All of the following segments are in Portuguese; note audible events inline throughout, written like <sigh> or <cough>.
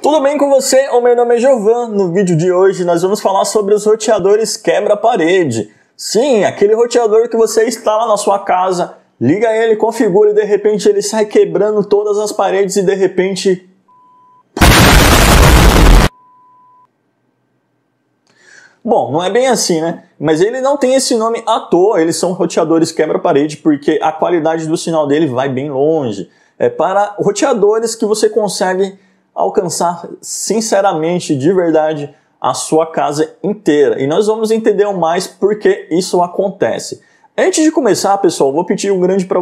Tudo bem com você? O meu nome é Jovan. No vídeo de hoje nós vamos falar sobre os roteadores quebra-parede. Sim, aquele roteador que você instala na sua casa, liga ele, configura e de repente ele sai quebrando todas as paredes e de repente... Bom, não é bem assim, né? Mas ele não tem esse nome à toa, eles são roteadores quebra-parede porque a qualidade do sinal dele vai bem longe. É para roteadores que você consegue alcançar sinceramente, de verdade, a sua casa inteira. E nós vamos entender mais por que isso acontece. Antes de começar, pessoal, vou pedir um grande para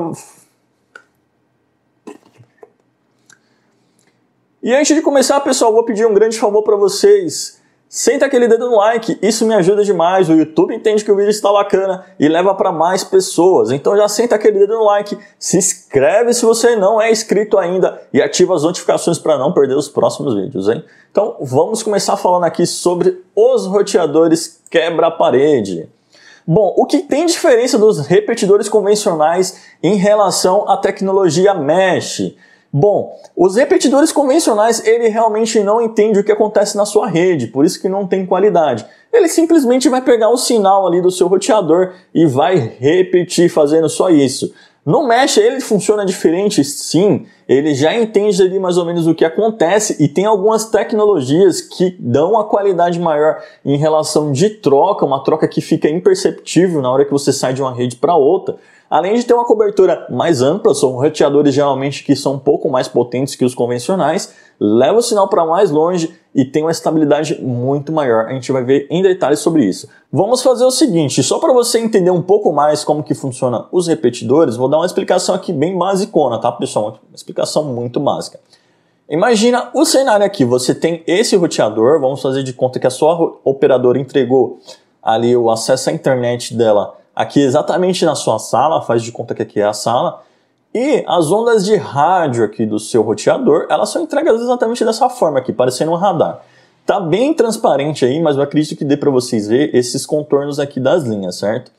E antes de começar, pessoal, vou pedir um grande favor para vocês. Senta aquele dedo no like, isso me ajuda demais. O YouTube entende que o vídeo está bacana e leva para mais pessoas. Então já senta aquele dedo no like, se inscreve se você não é inscrito ainda e ativa as notificações para não perder os próximos vídeos, hein? Então vamos começar falando aqui sobre os roteadores quebra-parede. Bom, o que tem diferença dos repetidores convencionais em relação à tecnologia mesh? Bom, os repetidores convencionais, ele realmente não entende o que acontece na sua rede, por isso que não tem qualidade. Ele simplesmente vai pegar o sinal ali do seu roteador e vai repetir fazendo só isso. No Mesh ele funciona diferente, sim, ele já entende ali mais ou menos o que acontece e tem algumas tecnologias que dão a qualidade maior em relação de troca, uma troca que fica imperceptível na hora que você sai de uma rede para outra. Além de ter uma cobertura mais ampla, são roteadores geralmente que são um pouco mais potentes que os convencionais, leva o sinal para mais longe e tem uma estabilidade muito maior. A gente vai ver em detalhes sobre isso. Vamos fazer o seguinte, só para você entender um pouco mais como que funciona os repetidores, vou dar uma explicação aqui bem basicona, tá pessoal? Uma explicação muito básica. Imagina o cenário aqui, você tem esse roteador, vamos fazer de conta que a sua operadora entregou ali o acesso à internet dela aqui exatamente na sua sala, faz de conta que aqui é a sala, e as ondas de rádio aqui do seu roteador, elas são entregas exatamente dessa forma aqui, parecendo um radar. Tá bem transparente aí, mas eu acredito que dê para vocês ver esses contornos aqui das linhas, certo?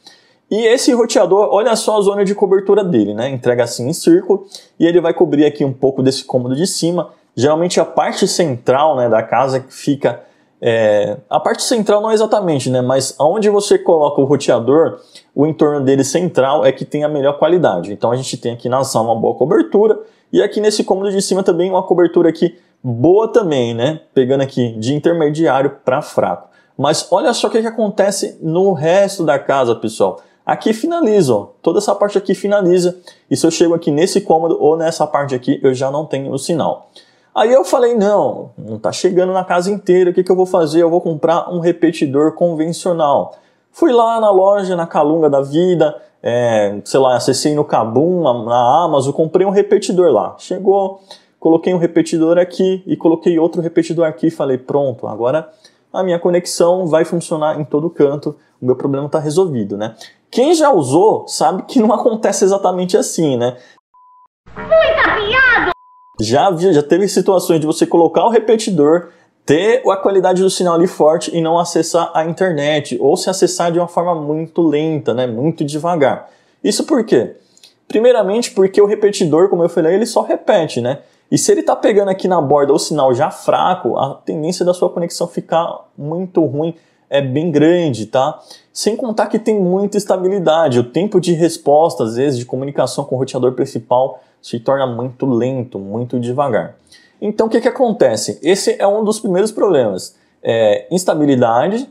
E esse roteador, olha só a zona de cobertura dele, né? Entrega assim em círculo e ele vai cobrir aqui um pouco desse cômodo de cima. Geralmente a parte central né, da casa fica é, a parte central não é exatamente, né? Mas aonde você coloca o roteador, o entorno dele central é que tem a melhor qualidade. Então a gente tem aqui na sala uma boa cobertura e aqui nesse cômodo de cima também uma cobertura aqui boa também, né? Pegando aqui de intermediário para fraco. Mas olha só o que, que, acontece no resto da casa, pessoal. Aqui finaliza, ó. toda essa parte aqui finaliza. E se eu chego aqui nesse cômodo ou nessa parte aqui, eu já não tenho o sinal. Aí eu falei, não, não está chegando na casa inteira, o que, que eu vou fazer? Eu vou comprar um repetidor convencional. Fui lá na loja, na Calunga da Vida, é, sei lá, acessei no Kabum, na Amazon, comprei um repetidor lá. Chegou, coloquei um repetidor aqui e coloquei outro repetidor aqui. Falei, pronto, agora a minha conexão vai funcionar em todo canto, o meu problema está resolvido, né? Quem já usou sabe que não <laughs> acontece exatamente assim, né? Muito piada! Já, já teve situações de você colocar o repetidor, ter a qualidade do sinal ali forte e não acessar a internet, ou se acessar de uma forma muito lenta, né, muito devagar. Isso por quê? Primeiramente porque o repetidor, como eu falei, ele só repete, né? E se ele está pegando aqui na borda o sinal já fraco, a tendência da sua conexão ficar muito ruim é bem grande, tá? Sem contar que tem muita estabilidade, o tempo de resposta, às vezes, de comunicação com o roteador principal se torna muito lento, muito devagar. Então, o que, que acontece? Esse é um dos primeiros problemas. É, instabilidade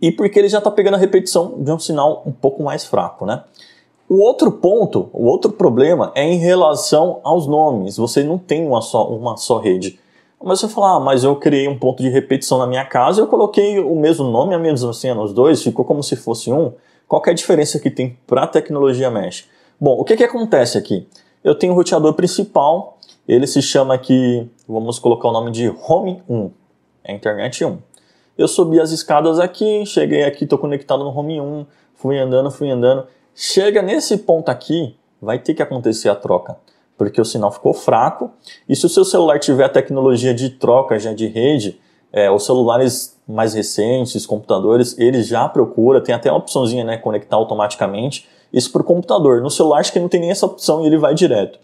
e porque ele já está pegando a repetição de um sinal um pouco mais fraco, né? O outro ponto, o outro problema é em relação aos nomes. Você não tem uma só, uma só rede. Mas você fala, ah, mas eu criei um ponto de repetição na minha casa, eu coloquei o mesmo nome, a mesma senha nos dois, ficou como se fosse um. Qual é a diferença que tem para a tecnologia mesh? Bom, o que, que acontece aqui? Eu tenho o um roteador principal, ele se chama aqui, vamos colocar o nome de Home 1, é Internet 1. Eu subi as escadas aqui, cheguei aqui, estou conectado no Home 1, fui andando, fui andando. Chega nesse ponto aqui, vai ter que acontecer a troca porque o sinal ficou fraco. E se o seu celular tiver a tecnologia de troca já de rede, é, os celulares mais recentes, computadores, ele já procura, tem até uma opçãozinha, né, conectar automaticamente, isso pro computador. No celular acho que não tem nem essa opção e ele vai direto.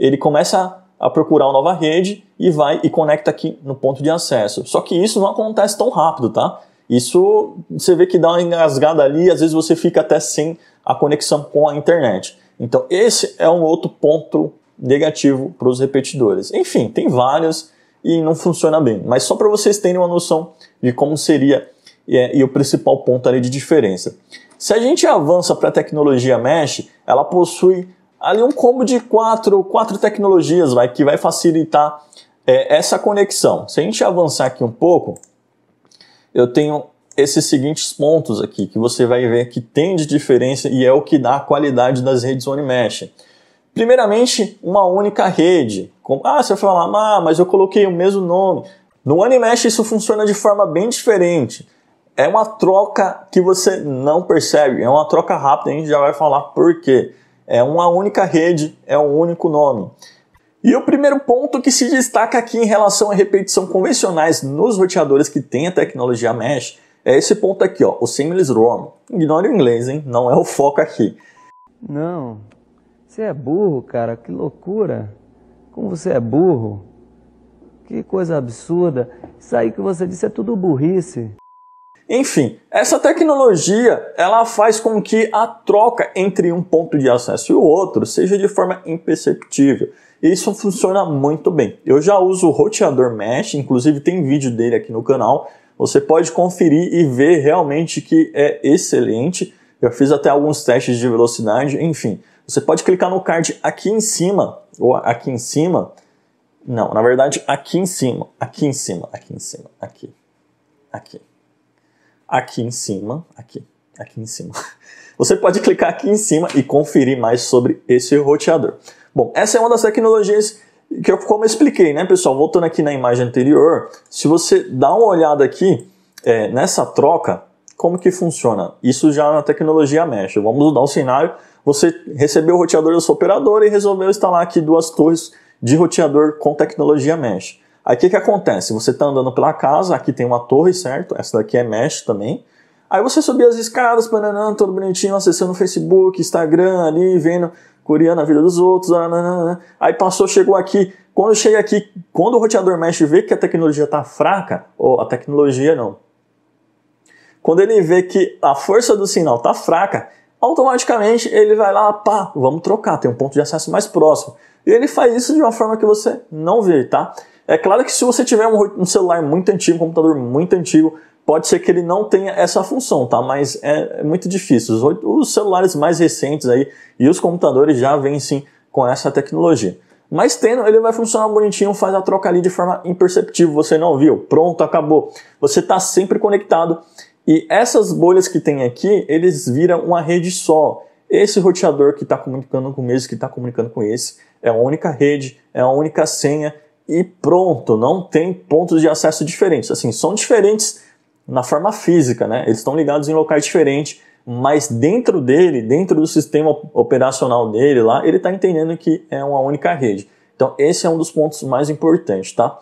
Ele começa a procurar uma nova rede e vai e conecta aqui no ponto de acesso. Só que isso não acontece tão rápido, tá? Isso você vê que dá uma engasgada ali, às vezes você fica até sem a conexão com a internet. Então esse é um outro ponto negativo para os repetidores. Enfim, tem várias e não funciona bem. Mas só para vocês terem uma noção de como seria é, e o principal ponto ali de diferença. Se a gente avança para a tecnologia Mesh, ela possui ali um combo de quatro, quatro tecnologias vai, que vai facilitar é, essa conexão. Se a gente avançar aqui um pouco, eu tenho esses seguintes pontos aqui que você vai ver que tem de diferença e é o que dá a qualidade das redes OneMesh. mesh Primeiramente, uma única rede. Ah, você vai falar, ah, mas eu coloquei o mesmo nome. No Animesh isso funciona de forma bem diferente. É uma troca que você não percebe, é uma troca rápida, a gente já vai falar por quê. É uma única rede, é um único nome. E o primeiro ponto que se destaca aqui em relação à repetição convencionais nos roteadores que têm a tecnologia Mesh é esse ponto aqui, ó, o Seamless Roam. Ignore o inglês, hein? Não é o foco aqui. Não, você é burro, cara, que loucura. Como você é burro. Que coisa absurda. Isso aí que você disse é tudo burrice. Enfim, essa tecnologia ela faz com que a troca entre um ponto de acesso e o outro seja de forma imperceptível. Isso funciona muito bem. Eu já uso o roteador mesh, inclusive tem vídeo dele aqui no canal. Você pode conferir e ver realmente que é excelente. Eu fiz até alguns testes de velocidade, enfim. Você pode clicar no card aqui em cima, ou aqui em cima. Não, na verdade, aqui em cima, aqui em cima, aqui em cima, aqui, aqui. Aqui em cima, aqui, aqui em cima. <laughs> Você pode clicar aqui em cima e conferir mais sobre esse roteador. Bom, essa é uma das tecnologias que eu, como eu expliquei, né, pessoal? Voltando aqui na imagem anterior, se você dá uma olhada aqui é, nessa troca, como que funciona? Isso já na tecnologia mesh. Vamos mudar o cenário. Você recebeu o roteador da sua operadora e resolveu instalar aqui duas torres de roteador com tecnologia mesh. Aí o que, que acontece? Você está andando pela casa, aqui tem uma torre, certo? Essa daqui é mesh também. Aí você subiu as escadas, bananã, todo bonitinho, acessando o Facebook, Instagram ali, vendo curiando a vida dos outros. Nananana. Né? Aí passou, chegou aqui. Quando chega aqui, quando o roteador mesh vê que a tecnologia está fraca, ou a tecnologia não, quando ele vê que a força do sinal está fraca, automaticamente ele vai lá, pá, vamos trocar, tem um ponto de acesso mais próximo. E ele faz isso de uma forma que você não vê, tá? É claro que se você tiver um, celular muito antigo, um computador muito antigo, pode ser que ele não tenha essa função, tá? Mas é, é muito difícil. os celulares mais recentes aí e os computadores já vêm sim com essa tecnologia. Mas tendo, ele vai funcionar bonitinho, faz a troca ali de forma imperceptível, você não viu, pronto, acabou. Você está sempre conectado e essas bolhas que tem aqui, eles viram uma rede só. Esse roteador que está comunicando com esse, que está comunicando com esse, é a única rede, é a única senha e pronto. Não tem pontos de acesso diferentes. Assim, são diferentes na forma física, né? Eles estão ligados em locais diferentes, mas dentro dele, dentro do sistema operacional dele lá, ele está entendendo que é uma única rede. Então, esse é um dos pontos mais importantes, tá?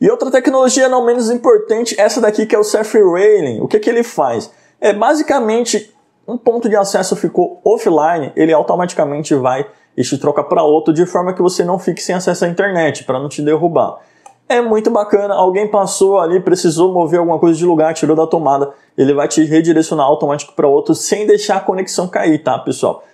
E outra tecnologia não menos importante, essa daqui que é o self-railing. O que, que ele faz? É basicamente um ponto de acesso ficou offline, ele automaticamente vai e te troca para outro de forma que você não fique sem acesso à internet, para não te derrubar. É muito bacana, alguém passou ali, precisou mover alguma coisa de lugar, tirou da tomada, ele vai te redirecionar automático para outro sem deixar a conexão cair, tá, pessoal?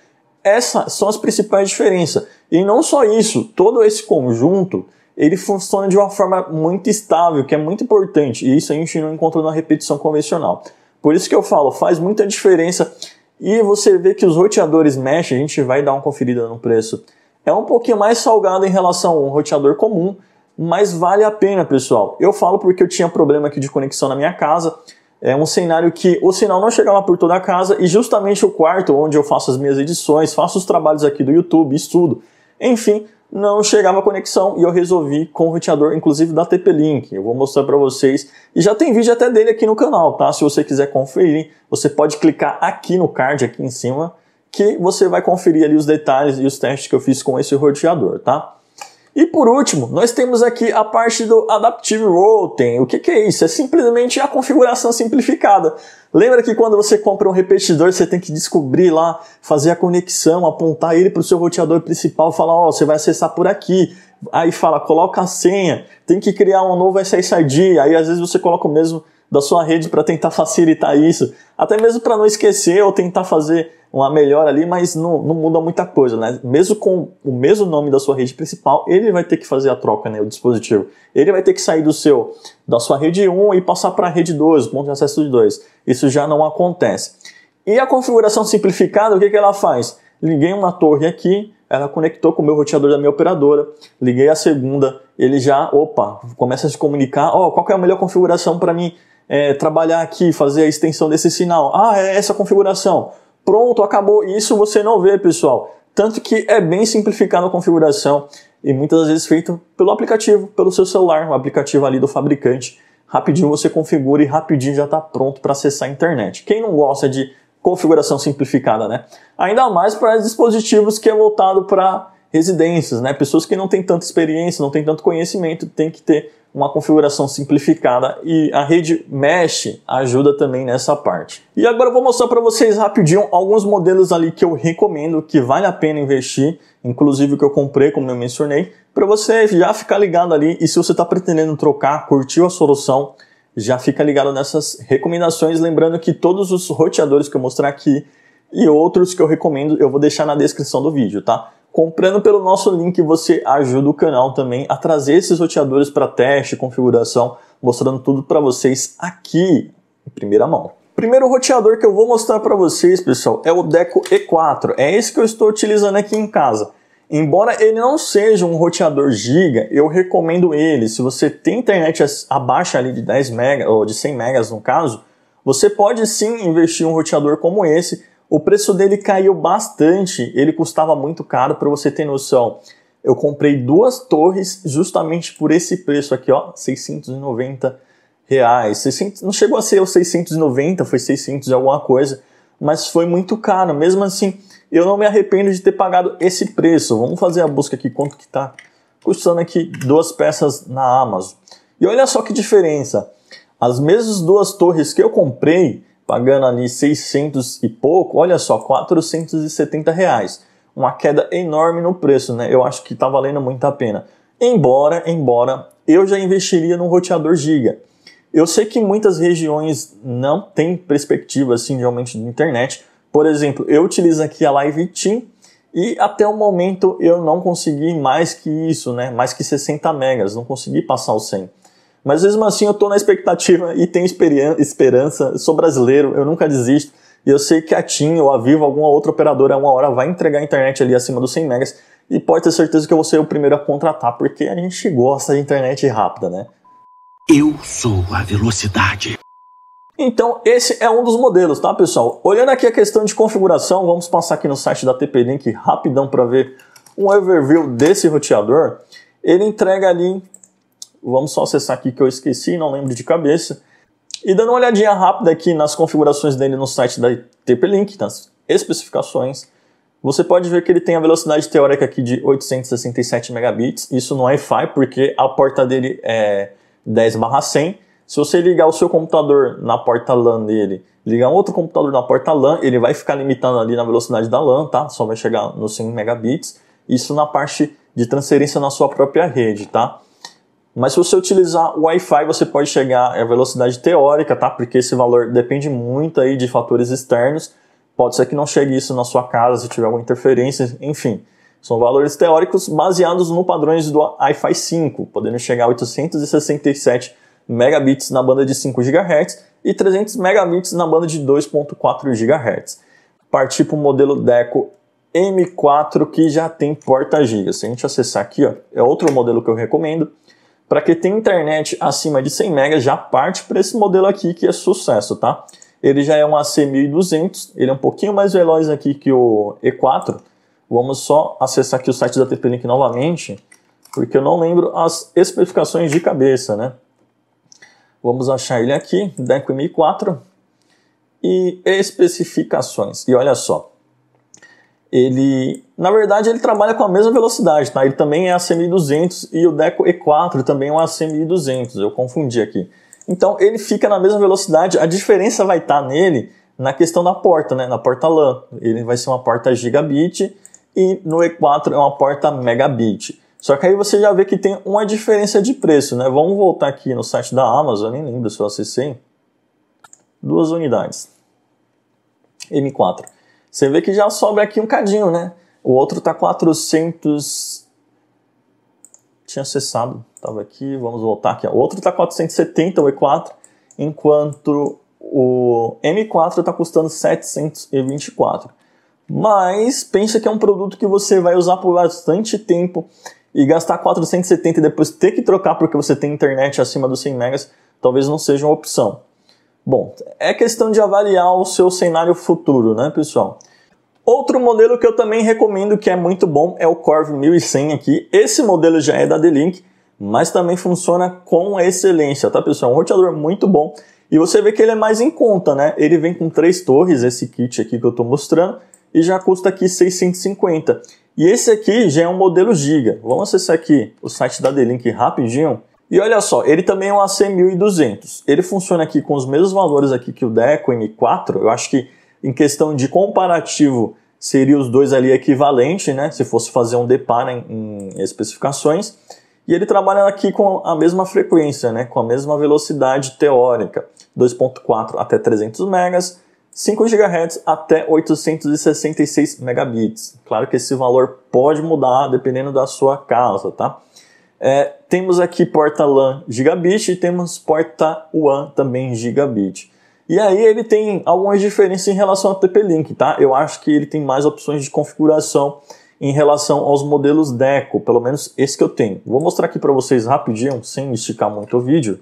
Essas são as principais diferenças. E não só isso, todo esse conjunto ele funciona de uma forma muito estável, que é muito importante, e isso a gente não encontra na repetição convencional. Por isso que eu falo, faz muita diferença. E você vê que os roteadores mesh, a gente vai dar uma conferida no preço. É um pouquinho mais salgado em relação a um roteador comum, mas vale a pena, pessoal. Eu falo porque eu tinha problema aqui de conexão na minha casa. É um cenário que o sinal não chegava por toda a casa e justamente o quarto onde eu faço as minhas edições, faço os trabalhos aqui do YouTube, estudo, enfim, não chegava a conexão e eu resolvi com o roteador, inclusive da TP-Link. Eu vou mostrar para vocês. E já tem vídeo até dele aqui no canal, tá? Se você quiser conferir, você pode clicar aqui no card, aqui em cima, que você vai conferir ali os detalhes e os testes que eu fiz com esse roteador, tá? E por último, nós temos aqui a parte do Adaptive Routing. O que, que é isso? É simplesmente a configuração simplificada. Lembra que quando você compra um repetidor, você tem que descobrir lá, fazer a conexão, apontar ele para o seu roteador principal, falar, ó, oh, você vai acessar por aqui. Aí fala, coloca a senha, tem que criar um novo SSID, aí às vezes você coloca o mesmo da sua rede para tentar facilitar isso, até mesmo para não esquecer ou tentar fazer uma melhora ali, mas não, não, muda muita coisa, né? Mesmo com o mesmo nome da sua rede principal, ele vai ter que fazer a troca, né? O dispositivo. Ele vai ter que sair do seu, da sua rede 1 e passar para a rede 2, ponto de acesso de 2. Isso já não acontece. E a configuração simplificada, o que, que ela faz? Liguei uma torre aqui, ela conectou com o meu roteador da minha operadora, liguei a segunda, ele já, opa, começa a se comunicar, ó, oh, qual é a melhor configuração para mim é, trabalhar aqui, fazer a extensão desse sinal. Ah, é essa configuração. Pronto, acabou. Isso você não vê, pessoal. Tanto que é bem simplificada a configuração e muitas das vezes feito pelo aplicativo, pelo seu celular, o aplicativo ali do fabricante. Rapidinho você configura e rapidinho já está pronto para acessar a internet. Quem não gosta de configuração simplificada, né? Ainda mais para dispositivos que é voltado para residências, né? Pessoas que não têm tanta experiência, não têm tanto conhecimento, tem que ter uma configuração simplificada e a rede mesh ajuda também nessa parte. E agora eu vou mostrar para vocês rapidinho alguns modelos ali que eu recomendo, que vale a pena investir, inclusive o que eu comprei, como eu mencionei, para você já ficar ligado ali e se você está pretendendo trocar, curtiu a solução, já fica ligado nessas recomendações, lembrando que todos os roteadores que eu mostrar aqui e outros que eu recomendo eu vou deixar na descrição do vídeo, tá? Comprando pelo nosso link, você ajuda o canal também a trazer esses roteadores para teste, configuração, mostrando tudo para vocês aqui em primeira mão. Primeiro roteador que eu vou mostrar para vocês, pessoal, é o Deco E4. É esse que eu estou utilizando aqui em casa. Embora ele não seja um roteador giga, eu recomendo ele. Se você tem internet abaixo ali de 10 MB, ou de 100 megas no caso, você pode sim investir em um roteador como esse o preço dele caiu bastante, ele custava muito caro, para você ter noção. Eu comprei duas torres justamente por esse preço aqui, ó, 690 reais. 600, não chegou a ser os 690, foi 600 e alguma coisa, mas foi muito caro. Mesmo assim, eu não me arrependo de ter pagado esse preço. Vamos fazer a busca aqui, quanto que tá custando aqui duas peças na Amazon. E olha só que diferença. As mesmas duas torres que eu comprei, pagando ali 600 e pouco, olha só, 470 reais. Uma queda enorme no preço, né? Eu acho que está valendo muito a pena. Embora, embora, eu já investiria num roteador giga. Eu sei que muitas regiões não têm perspectiva assim de aumento de internet. Por exemplo, eu utilizo aqui a Live Team e até o momento eu não consegui mais que isso, né? Mais que 60 megas, não consegui passar o 100. Mas mesmo assim eu estou na expectativa e tenho esperança, eu sou brasileiro, eu nunca desisto. E eu sei que a TIM ou a Vivo, alguma outra operadora, uma hora vai entregar a internet ali acima dos 100 megas e pode ter certeza que eu vou ser o primeiro a contratar, porque a gente gosta de internet rápida, né? Eu sou a velocidade. Então, esse é um dos modelos, tá, pessoal? Olhando aqui a questão de configuração, vamos passar aqui no site da TP-Link rapidão para ver um overview desse roteador. Ele entrega ali Vamos só acessar aqui que eu esqueci, não lembro de cabeça. E dando uma olhadinha rápida aqui nas configurações dele no site da TP-Link, nas especificações, você pode ver que ele tem a velocidade teórica aqui de 867 megabits, isso no Wi-Fi, porque a porta dele é 10 100. Se você ligar o seu computador na porta LAN dele, ligar um outro computador na porta LAN, ele vai ficar limitando ali na velocidade da LAN, tá? Só vai chegar nos 100 megabits. Isso na parte de transferência na sua própria rede, tá? Mas se você utilizar o Wi-Fi, você pode chegar à é velocidade teórica, tá? Porque esse valor depende muito aí de fatores externos. Pode ser que não chegue isso na sua casa, se tiver alguma interferência, enfim. São valores teóricos baseados no padrões do Wi-Fi 5, podendo chegar a 867 megabits na banda de 5 GHz e 300 megabits na banda de 2.4 GHz. Partir para o modelo DECO M4 que já tem porta giga. Se a gente acessar aqui, ó, é outro modelo que eu recomendo. Para quem tem internet acima de 100 MB, já parte para esse modelo aqui que é sucesso, tá? Ele já é um AC1200, ele é um pouquinho mais veloz aqui que o E4. Vamos só acessar aqui o site da TP-Link novamente, porque eu não lembro as especificações de cabeça, né? Vamos achar ele aqui, DECO M4 e especificações. E olha só, ele, na verdade, ele trabalha com a mesma velocidade, tá? Ele também é CMI 200 e o Deco E4 também é uma CMI 200 eu confundi aqui. Então, ele fica na mesma velocidade, a diferença vai estar tá nele na questão da porta, né? Na porta LAN. Ele vai ser uma porta gigabit e no E4 é uma porta megabit. Só que aí você já vê que tem uma diferença de preço, né? Vamos voltar aqui no site da Amazon, nem lembro se eu acessei. Duas unidades. M4. Você vê que já sobra aqui um cadinho, né? O outro tá 400... Tinha acessado, estava aqui, vamos voltar aqui. O outro tá 470, o E4, enquanto o M4 está custando 724. Mas pensa que é um produto que você vai usar por bastante tempo e gastar 470 e depois ter que trocar porque você tem internet acima dos 100 megas, talvez não seja uma opção. Bom, é questão de avaliar o seu cenário futuro, né, pessoal? Outro modelo que eu também recomendo que é muito bom é o Corv 1100 aqui. Esse modelo já é da D-Link, mas também funciona com excelência, tá, pessoal? É um roteador muito bom. E você vê que ele é mais em conta, né? Ele vem com três torres, esse kit aqui que eu estou mostrando, e já custa aqui 650. E esse aqui já é um modelo Giga. Vamos acessar aqui o site da D-Link rapidinho e olha só, ele também é um AC1200. Ele funciona aqui com os mesmos valores aqui que o Deco M4. Eu acho que em questão de comparativo seria os dois ali equivalente, né? Se fosse fazer um depar em, em especificações. E ele trabalha aqui com a mesma frequência, né? Com a mesma velocidade teórica, 2.4 até 300 megas, 5 GHz até 866 megabits. Claro que esse valor pode mudar dependendo da sua casa, tá? É, temos aqui porta LAN gigabit e temos porta WAN também gigabit. E aí ele tem algumas diferenças em relação ao TP-Link, tá? Eu acho que ele tem mais opções de configuração em relação aos modelos DECO, pelo menos esse que eu tenho. Vou mostrar aqui para vocês rapidinho, sem esticar muito o vídeo,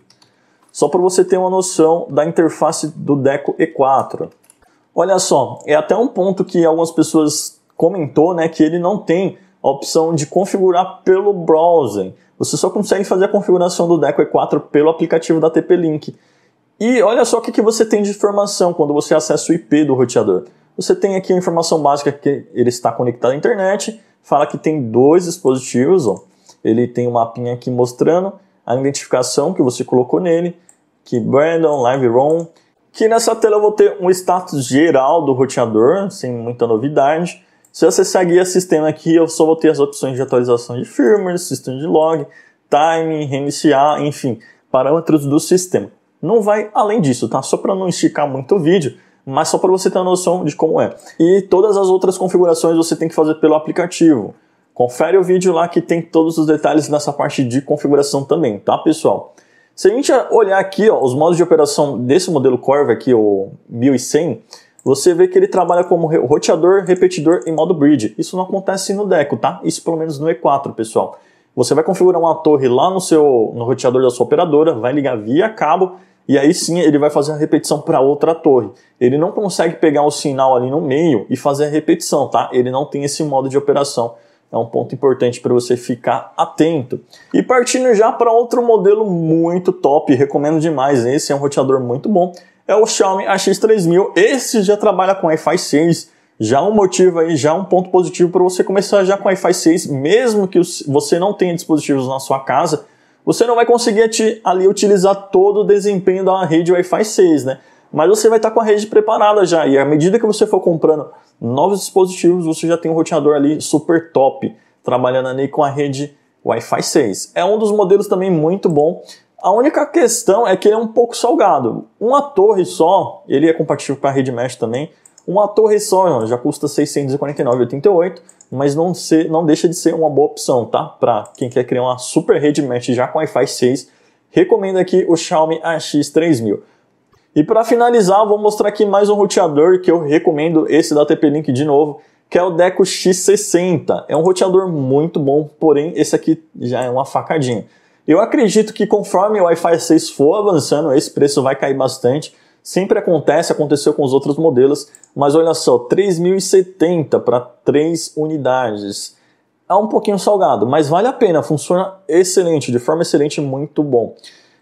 só para você ter uma noção da interface do DECO E4. Olha só, é até um ponto que algumas pessoas comentou, né, que ele não tem a opção de configurar pelo browser. Você só consegue fazer a configuração do Deco E4 pelo aplicativo da TP-Link. E olha só o que, que você tem de informação quando você acessa o IP do roteador. Você tem aqui a informação básica que ele está conectado à internet, fala que tem dois dispositivos, ó. ele tem um mapinha aqui mostrando a identificação que você colocou nele, que Brandon, Live ROM, que nessa tela eu vou ter um status geral do roteador, sem muita novidade, se você acessar guia sistema aqui, eu só vou ter as opções de atualização de firmware, sistema de log, time, reiniciar, enfim, parâmetros do sistema. Não vai além disso, tá? Só para não esticar muito o vídeo, mas só para você ter a noção de como é. E todas as outras configurações você tem que fazer pelo aplicativo. Confere o vídeo lá que tem todos os detalhes nessa parte de configuração também, tá pessoal? Se a gente olhar aqui ó, os modos de operação desse modelo Corva aqui, o 1100, você vê que ele trabalha como roteador, repetidor e modo bridge. Isso não acontece no Deco, tá? Isso pelo menos no E4, pessoal. Você vai configurar uma torre lá no seu no roteador da sua operadora, vai ligar via cabo e aí sim ele vai fazer a repetição para outra torre. Ele não consegue pegar o sinal ali no meio e fazer a repetição, tá? Ele não tem esse modo de operação. É um ponto importante para você ficar atento. E partindo já para outro modelo muito top, recomendo demais. Esse é um roteador muito bom é o Xiaomi AX3000. Esse já trabalha com Wi-Fi 6. Já um motivo aí, já um ponto positivo para você começar já com Wi-Fi 6, mesmo que você não tenha dispositivos na sua casa, você não vai conseguir te, ali utilizar todo o desempenho da rede Wi-Fi 6, né? Mas você vai estar tá com a rede preparada já, e à medida que você for comprando novos dispositivos, você já tem um roteador ali super top, trabalhando ali com a rede Wi-Fi 6. É um dos modelos também muito bom. A única questão é que ele é um pouco salgado. Uma torre só, ele é compatível com a rede mesh também, uma torre só já custa 649,88, mas não, ser, não deixa de ser uma boa opção, tá? Para quem quer criar uma super rede mesh já com Wi-Fi 6, recomendo aqui o Xiaomi AX3000. E para finalizar, vou mostrar aqui mais um roteador que eu recomendo, esse da TP-Link de novo, que é o Deco X60. É um roteador muito bom, porém esse aqui já é uma facadinha. Eu acredito que conforme o Wi-Fi 6 for avançando, esse preço vai cair bastante. Sempre acontece, aconteceu com os outros modelos, mas olha só, 3.070 para 3 unidades. É um pouquinho salgado, mas vale a pena, funciona excelente, de forma excelente, muito bom.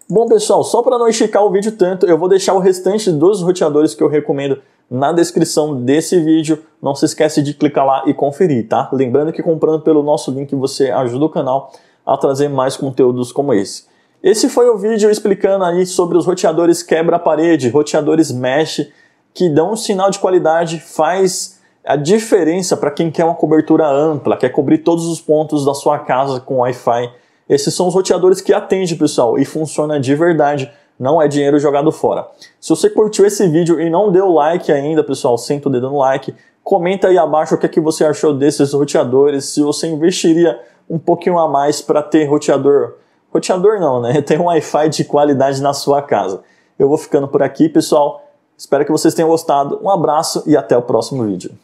Bom, pessoal, só para não esticar o vídeo tanto, eu vou deixar o restante dos roteadores que eu recomendo na descrição desse vídeo. Não se esquece de clicar lá e conferir, tá? Lembrando que comprando pelo nosso link você ajuda o canal a trazer mais conteúdos como esse. Esse foi o vídeo explicando aí sobre os roteadores quebra-parede, roteadores mesh, que dão um sinal de qualidade, faz a diferença para quem quer uma cobertura ampla, quer cobrir todos os pontos da sua casa com Wi-Fi. Esses são os roteadores que atende, pessoal, e funciona de verdade, não é dinheiro jogado fora. Se você curtiu esse vídeo e não deu like ainda, pessoal, senta o dedo no like, comenta aí abaixo o que, é que você achou desses roteadores, se você investiria um pouquinho a mais para ter roteador. Roteador não, né? <laughs> Ter um Wi-Fi de qualidade na sua casa. Eu vou ficando por aqui, pessoal. Espero que vocês tenham gostado. Um abraço e até o próximo vídeo.